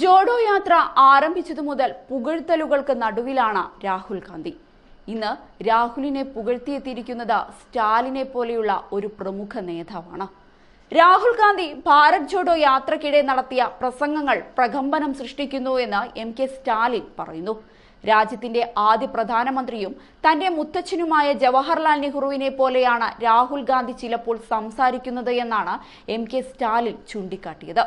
ജോഡോ യാത്ര ആരംഭിച്ചതു മുതൽ പുകഴ്ത്തലുകൾക്ക് നടുവിലാണ് രാഹുൽ ഗാന്ധി ഇന്ന് രാഹുലിനെ പുകഴ്ത്തിയെത്തിയിരിക്കുന്നത് സ്റ്റാലിനെ പോലെയുള്ള ഒരു പ്രമുഖ നേതാവാണ് രാഹുൽ ഗാന്ധി ഭാരത് ജോഡോ യാത്രക്കിടെ നടത്തിയ പ്രസംഗങ്ങൾ പ്രകമ്പനം സൃഷ്ടിക്കുന്നു എന്ന് എം കെ സ്റ്റാലിൻ പറയുന്നു രാജ്യത്തിന്റെ ആദ്യ പ്രധാനമന്ത്രിയും തന്റെ മുത്തച്ഛനുമായ ജവഹർലാൽ നെഹ്റുവിനെ പോലെയാണ് രാഹുൽ ഗാന്ധി ചിലപ്പോൾ സംസാരിക്കുന്നത് എന്നാണ് എം കെ സ്റ്റാലിൻ ചൂണ്ടിക്കാട്ടിയത്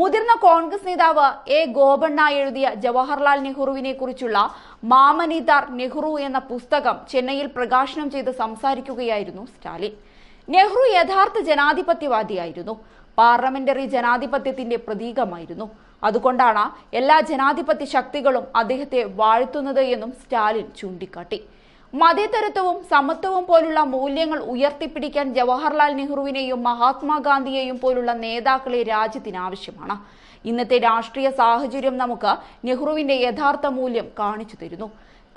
മുതിർന്ന കോൺഗ്രസ് നേതാവ് എ ഗോപണ്ണ എഴുതിയ ജവഹർലാൽ നെഹ്റുവിനെ കുറിച്ചുള്ള മാമനിതാർ നെഹ്റു എന്ന പുസ്തകം ചെന്നൈയിൽ പ്രകാശനം ചെയ്ത് സംസാരിക്കുകയായിരുന്നു സ്റ്റാലിൻ നെഹ്റു യഥാർത്ഥ ജനാധിപത്യവാദിയായിരുന്നു പാർലമെന്ററി ജനാധിപത്യത്തിന്റെ പ്രതീകമായിരുന്നു അതുകൊണ്ടാണ് എല്ലാ ജനാധിപത്യ ശക്തികളും അദ്ദേഹത്തെ വാഴ്ത്തുന്നത് എന്നും സ്റ്റാലിൻ ചൂണ്ടിക്കാട്ടി മതേതരത്വവും സമത്വവും പോലുള്ള മൂല്യങ്ങൾ ഉയർത്തിപ്പിടിക്കാൻ ജവഹർലാൽ നെഹ്റുവിനെയും മഹാത്മാഗാന്ധിയെയും പോലുള്ള നേതാക്കളെ രാജ്യത്തിന് ആവശ്യമാണ് ഇന്നത്തെ രാഷ്ട്രീയ സാഹചര്യം നമുക്ക് നെഹ്റുവിന്റെ യഥാർത്ഥ മൂല്യം കാണിച്ചു തരുന്നു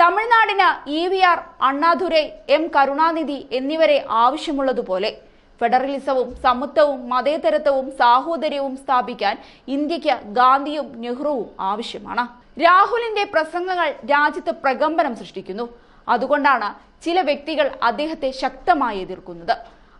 തമിഴ്നാടിന് ഇ വി ആർ അണ്ണാദുരൈ എം കരുണാനിധി എന്നിവരെ ആവശ്യമുള്ളതുപോലെ ഫെഡറലിസവും സമത്വവും മതേതരത്വവും സാഹോദര്യവും സ്ഥാപിക്കാൻ ഇന്ത്യക്ക് ഗാന്ധിയും നെഹ്റുവും ആവശ്യമാണ് രാഹുലിന്റെ പ്രസംഗങ്ങൾ രാജ്യത്ത് പ്രകമ്പനം സൃഷ്ടിക്കുന്നു അതുകൊണ്ടാണ് ചില വ്യക്തികൾ അദ്ദേഹത്തെ ശക്തമായി എതിർക്കുന്നത്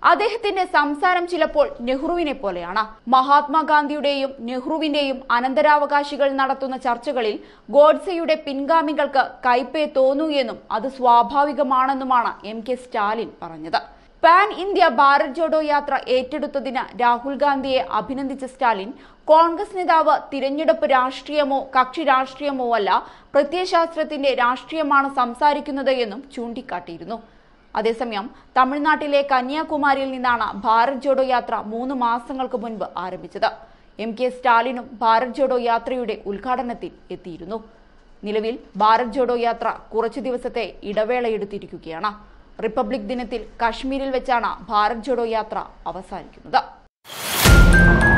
അദ്ദേഹത്തിന്റെ സംസാരം ചിലപ്പോൾ നെഹ്റുവിനെ പോലെയാണ് മഹാത്മാഗാന്ധിയുടെയും നെഹ്റുവിന്റെയും അനന്തരാവകാശികൾ നടത്തുന്ന ചർച്ചകളിൽ ഗോഡ്സെയുടെ പിൻഗാമികൾക്ക് കൈപ്പേ തോന്നൂ എന്നും അത് സ്വാഭാവികമാണെന്നുമാണ് എം കെ സ്റ്റാലിൻ പറഞ്ഞത് പാൻ ഇന്ത്യ ഭാരത് ജോഡോ യാത്ര ഏറ്റെടുത്തതിന് രാഹുൽ ഗാന്ധിയെ അഭിനന്ദിച്ച സ്റ്റാലിൻ കോൺഗ്രസ് നേതാവ് തിരഞ്ഞെടുപ്പ് രാഷ്ട്രീയമോ കക്ഷി രാഷ്ട്രീയമോ അല്ല പ്രത്യയശാസ്ത്രത്തിന്റെ രാഷ്ട്രീയമാണ് സംസാരിക്കുന്നത് എന്നും ചൂണ്ടിക്കാട്ടിയിരുന്നു അതേസമയം തമിഴ്നാട്ടിലെ കന്യാകുമാരിയിൽ നിന്നാണ് ഭാരത് ജോഡോ യാത്ര മൂന്ന് മാസങ്ങൾക്ക് മുൻപ് ആരംഭിച്ചത് എം കെ സ്റ്റാലിനും ഭാരത് ജോഡോ യാത്രയുടെ ഉദ്ഘാടനത്തിൽ എത്തിയിരുന്നു നിലവിൽ ഭാരത് ജോഡോ യാത്ര കുറച്ചു ദിവസത്തെ ഇടവേളയെടുത്തിരിക്കുകയാണ് റിപ്പബ്ലിക് ദിനത്തിൽ കാശ്മീരിൽ വെച്ചാണ് ഭാരത് ജോഡോ യാത്ര അവസാനിക്കുന്നത്